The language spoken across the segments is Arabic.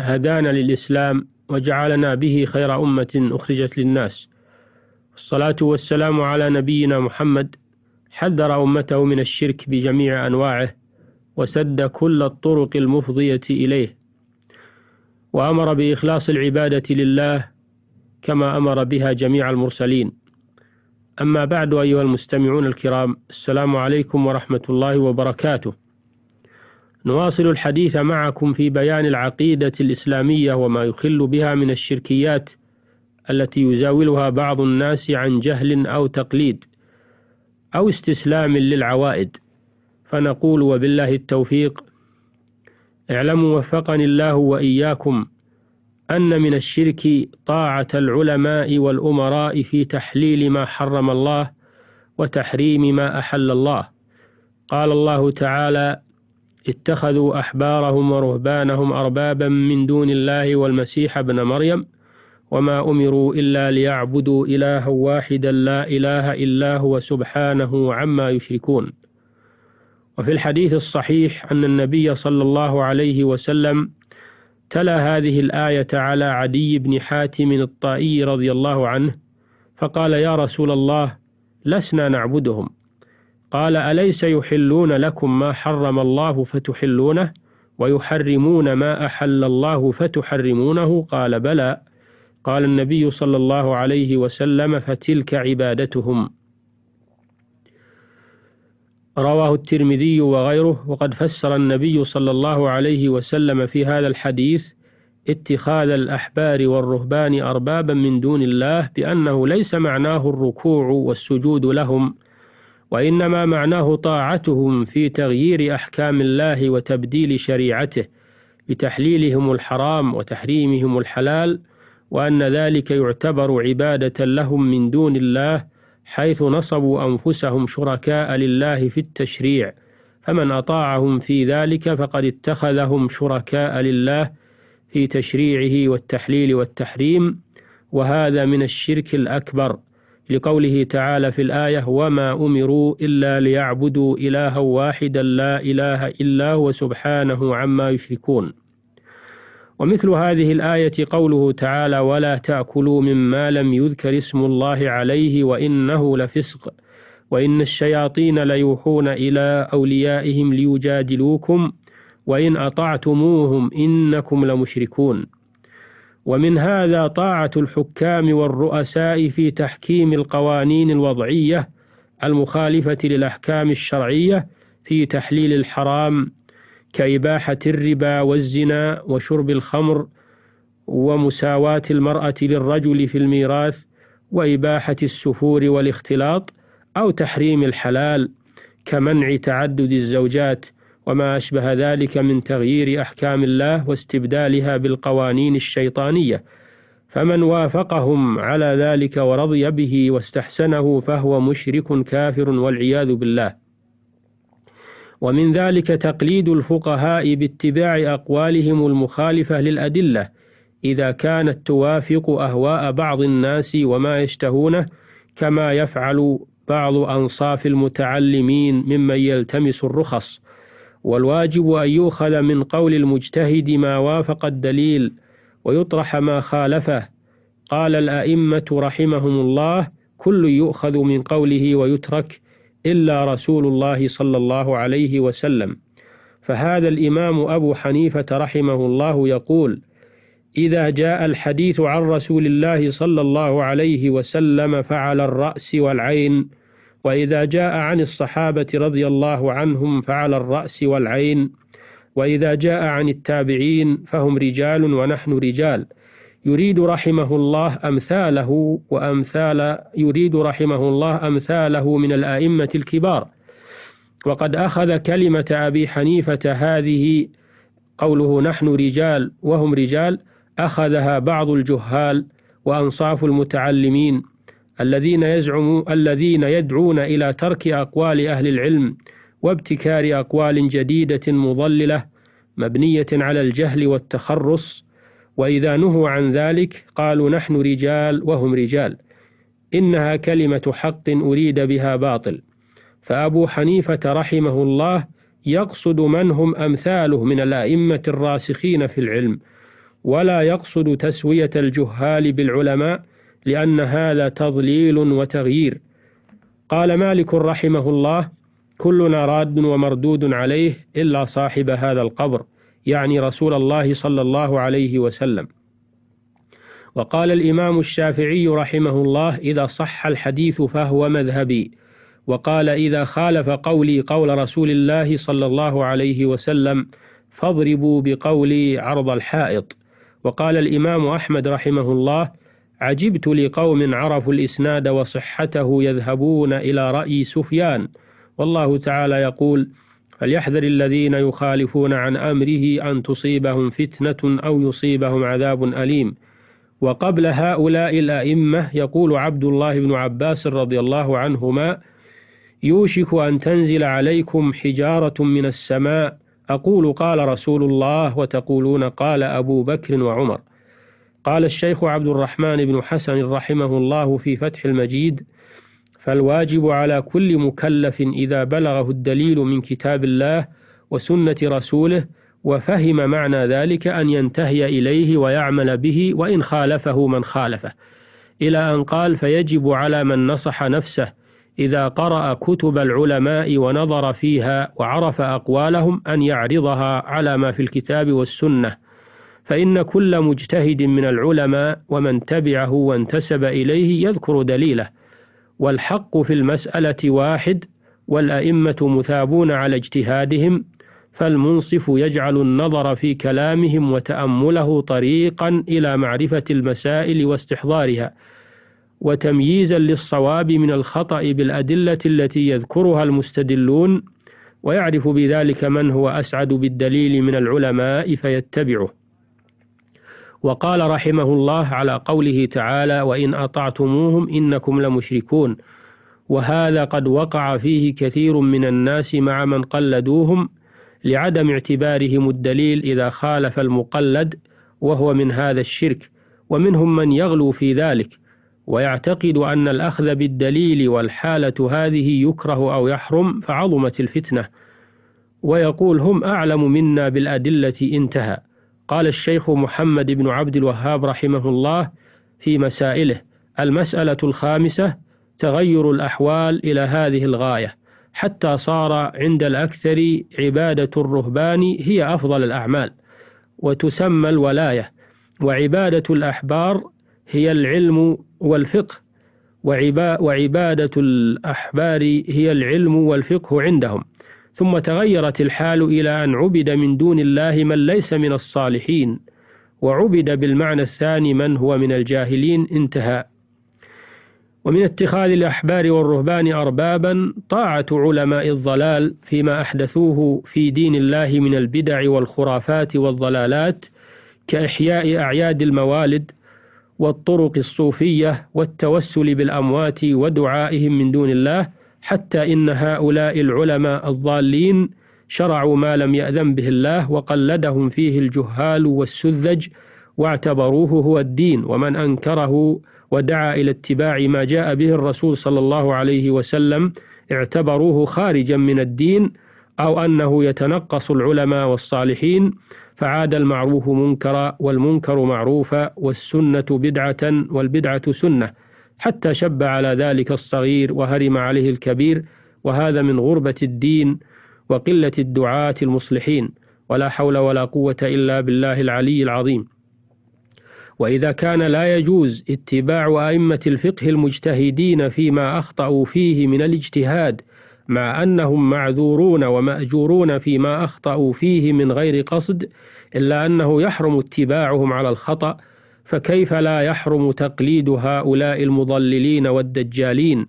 هدانا للإسلام وجعلنا به خير أمة أخرجت للناس والصلاة والسلام على نبينا محمد حذر أمته من الشرك بجميع أنواعه وسد كل الطرق المفضية إليه وأمر بإخلاص العبادة لله كما أمر بها جميع المرسلين أما بعد أيها المستمعون الكرام السلام عليكم ورحمة الله وبركاته نواصل الحديث معكم في بيان العقيدة الإسلامية وما يخل بها من الشركيات التي يزاولها بعض الناس عن جهل أو تقليد أو استسلام للعوائد فنقول وبالله التوفيق اعلموا وفقني الله وإياكم أن من الشرك طاعة العلماء والأمراء في تحليل ما حرم الله وتحريم ما أحل الله قال الله تعالى اتخذوا أحبارهم ورهبانهم أربابا من دون الله والمسيح ابن مريم وما أمروا إلا ليعبدوا إلها واحدا لا إله إلا هو سبحانه عما يشركون وفي الحديث الصحيح أن النبي صلى الله عليه وسلم تلا هذه الآية على عدي بن حاتم الطائي رضي الله عنه فقال يا رسول الله لسنا نعبدهم قال أليس يحلون لكم ما حرم الله فتحلونه ويحرمون ما أحل الله فتحرمونه قال بلى قال النبي صلى الله عليه وسلم فتلك عبادتهم رواه الترمذي وغيره وقد فسر النبي صلى الله عليه وسلم في هذا الحديث اتخاذ الأحبار والرهبان أربابا من دون الله بأنه ليس معناه الركوع والسجود لهم وإنما معناه طاعتهم في تغيير أحكام الله وتبديل شريعته بتحليلهم الحرام وتحريمهم الحلال وأن ذلك يعتبر عبادة لهم من دون الله حيث نصبوا أنفسهم شركاء لله في التشريع فمن أطاعهم في ذلك فقد اتخذهم شركاء لله في تشريعه والتحليل والتحريم وهذا من الشرك الأكبر لقوله تعالى في الآية وما أمروا إلا ليعبدوا إلها واحدا لا إله إلا هو سبحانه عما يشركون ومثل هذه الآية قوله تعالى ولا تأكلوا مما لم يذكر اسم الله عليه وإنه لفسق وإن الشياطين ليوحون إلى أوليائهم ليجادلوكم وإن أطعتموهم إنكم لمشركون ومن هذا طاعة الحكام والرؤساء في تحكيم القوانين الوضعية المخالفة للأحكام الشرعية في تحليل الحرام كإباحة الربا والزنا وشرب الخمر ومساواة المرأة للرجل في الميراث وإباحة السفور والاختلاط أو تحريم الحلال كمنع تعدد الزوجات وما أشبه ذلك من تغيير أحكام الله واستبدالها بالقوانين الشيطانية فمن وافقهم على ذلك ورضي به واستحسنه فهو مشرك كافر والعياذ بالله ومن ذلك تقليد الفقهاء باتباع أقوالهم المخالفة للأدلة إذا كانت توافق أهواء بعض الناس وما يشتهونه كما يفعل بعض أنصاف المتعلمين ممن يلتمس الرخص والواجب أن يؤخذ من قول المجتهد ما وافق الدليل ويطرح ما خالفه قال الأئمة رحمهم الله كل يؤخذ من قوله ويترك إلا رسول الله صلى الله عليه وسلم فهذا الإمام أبو حنيفة رحمه الله يقول إذا جاء الحديث عن رسول الله صلى الله عليه وسلم فعلى الرأس والعين وإذا جاء عن الصحابة رضي الله عنهم فعلى الرأس والعين وإذا جاء عن التابعين فهم رجال ونحن رجال يريد رحمه الله أمثاله وأمثال يريد رحمه الله أمثاله من الأئمة الكبار وقد أخذ كلمة أبي حنيفة هذه قوله نحن رجال وهم رجال أخذها بعض الجهال وأنصاف المتعلمين الذين يزعم الذين يدعون إلى ترك أقوال أهل العلم وابتكار أقوال جديدة مضللة مبنية على الجهل والتخرص وإذا نهوا عن ذلك قالوا نحن رجال وهم رجال إنها كلمة حق أريد بها باطل فأبو حنيفة رحمه الله يقصد من هم أمثاله من الأئمة الراسخين في العلم ولا يقصد تسوية الجهال بالعلماء لأن هذا تضليل وتغيير قال مالك رحمه الله كلنا راد ومردود عليه إلا صاحب هذا القبر يعني رسول الله صلى الله عليه وسلم وقال الإمام الشافعي رحمه الله إذا صح الحديث فهو مذهبي وقال إذا خالف قولي قول رسول الله صلى الله عليه وسلم فاضربوا بقولي عرض الحائط وقال الإمام أحمد رحمه الله عجبت لقوم عرفوا الإسناد وصحته يذهبون إلى رأي سفيان والله تعالى يقول فليحذر الذين يخالفون عن أمره أن تصيبهم فتنة أو يصيبهم عذاب أليم وقبل هؤلاء الأئمة يقول عبد الله بن عباس رضي الله عنهما يوشك أن تنزل عليكم حجارة من السماء أقول قال رسول الله وتقولون قال أبو بكر وعمر قال الشيخ عبد الرحمن بن حسن رحمه الله في فتح المجيد فالواجب على كل مكلف إذا بلغه الدليل من كتاب الله وسنة رسوله وفهم معنى ذلك أن ينتهي إليه ويعمل به وإن خالفه من خالفه إلى أن قال فيجب على من نصح نفسه إذا قرأ كتب العلماء ونظر فيها وعرف أقوالهم أن يعرضها على ما في الكتاب والسنة فإن كل مجتهد من العلماء ومن تبعه وانتسب إليه يذكر دليله والحق في المسألة واحد والأئمة مثابون على اجتهادهم فالمنصف يجعل النظر في كلامهم وتأمله طريقا إلى معرفة المسائل واستحضارها وتمييزا للصواب من الخطأ بالأدلة التي يذكرها المستدلون ويعرف بذلك من هو أسعد بالدليل من العلماء فيتبعه وقال رحمه الله على قوله تعالى وإن أطعتموهم إنكم لمشركون وهذا قد وقع فيه كثير من الناس مع من قلدوهم لعدم اعتبارهم الدليل إذا خالف المقلد وهو من هذا الشرك ومنهم من يغلو في ذلك ويعتقد أن الأخذ بالدليل والحالة هذه يكره أو يحرم فعظمت الفتنة ويقول هم أعلم منا بالأدلة انتهى قال الشيخ محمد بن عبد الوهاب رحمه الله في مسائله المسألة الخامسة تغير الأحوال إلى هذه الغاية حتى صار عند الأكثر عبادة الرهبان هي أفضل الأعمال وتسمى الولاية وعبادة الأحبار هي العلم والفقه وعبادة الأحبار هي العلم والفقه عندهم ثم تغيرت الحال إلى أن عبد من دون الله من ليس من الصالحين وعبد بالمعنى الثاني من هو من الجاهلين انتهى ومن اتخاذ الأحبار والرهبان أربابا طاعة علماء الضلال فيما أحدثوه في دين الله من البدع والخرافات والضلالات كإحياء أعياد الموالد والطرق الصوفية والتوسل بالأموات ودعائهم من دون الله حتى إن هؤلاء العلماء الضالين شرعوا ما لم يأذن به الله وقلدهم فيه الجهال والسذج واعتبروه هو الدين ومن أنكره ودعا إلى اتباع ما جاء به الرسول صلى الله عليه وسلم اعتبروه خارجا من الدين أو أنه يتنقص العلماء والصالحين فعاد المعروف منكرا والمنكر معروفا والسنة بدعة والبدعة سنة حتى شب على ذلك الصغير وهرم عليه الكبير وهذا من غربة الدين وقلة الدعاة المصلحين ولا حول ولا قوة إلا بالله العلي العظيم وإذا كان لا يجوز اتباع أئمة الفقه المجتهدين فيما أخطأوا فيه من الاجتهاد مع أنهم معذورون ومأجورون فيما أخطأوا فيه من غير قصد إلا أنه يحرم اتباعهم على الخطأ فكيف لا يحرم تقليد هؤلاء المضللين والدجالين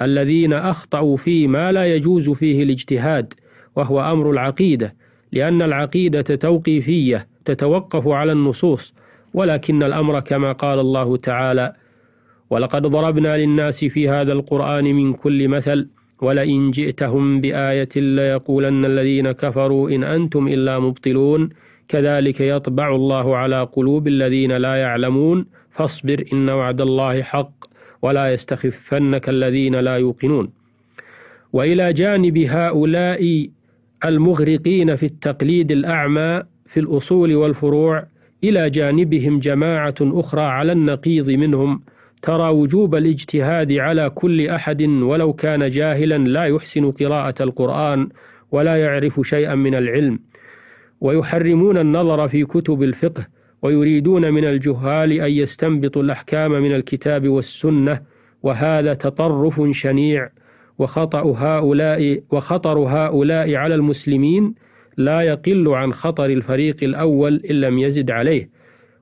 الذين أخطأوا في ما لا يجوز فيه الاجتهاد وهو أمر العقيدة لأن العقيدة توقيفية تتوقف على النصوص ولكن الأمر كما قال الله تعالى ولقد ضربنا للناس في هذا القرآن من كل مثل ولئن جئتهم بآية ليقولن الذين كفروا إن أنتم إلا مبطلون كذلك يطبع الله على قلوب الذين لا يعلمون فاصبر إن وعد الله حق ولا يستخفنك الذين لا يوقنون وإلى جانب هؤلاء المغرقين في التقليد الأعمى في الأصول والفروع إلى جانبهم جماعة أخرى على النقيض منهم ترى وجوب الاجتهاد على كل أحد ولو كان جاهلا لا يحسن قراءة القرآن ولا يعرف شيئا من العلم ويحرمون النظر في كتب الفقه ويريدون من الجهال أن يستنبطوا الأحكام من الكتاب والسنة وهذا تطرف شنيع وخطأ هؤلاء وخطر هؤلاء على المسلمين لا يقل عن خطر الفريق الأول إن لم يزد عليه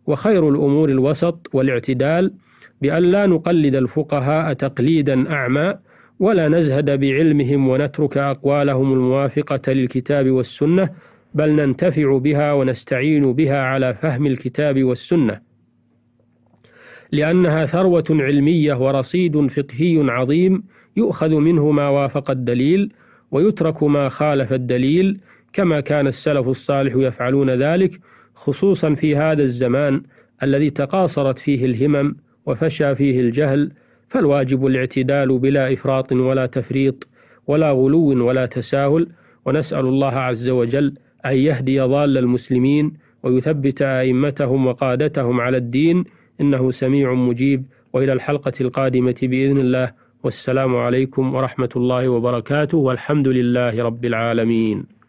وخير الأمور الوسط والاعتدال بأن لا نقلد الفقهاء تقليدا أعمى ولا نزهد بعلمهم ونترك أقوالهم الموافقة للكتاب والسنة بل ننتفع بها ونستعين بها على فهم الكتاب والسنة لأنها ثروة علمية ورصيد فقهي عظيم يؤخذ منه ما وافق الدليل ويترك ما خالف الدليل كما كان السلف الصالح يفعلون ذلك خصوصا في هذا الزمان الذي تقاصرت فيه الهمم وفشى فيه الجهل فالواجب الاعتدال بلا إفراط ولا تفريط ولا غلو ولا تساهل ونسأل الله عز وجل أن يهدي ضال المسلمين ويثبت أئمتهم وقادتهم على الدين إنه سميع مجيب وإلى الحلقة القادمة بإذن الله والسلام عليكم ورحمة الله وبركاته والحمد لله رب العالمين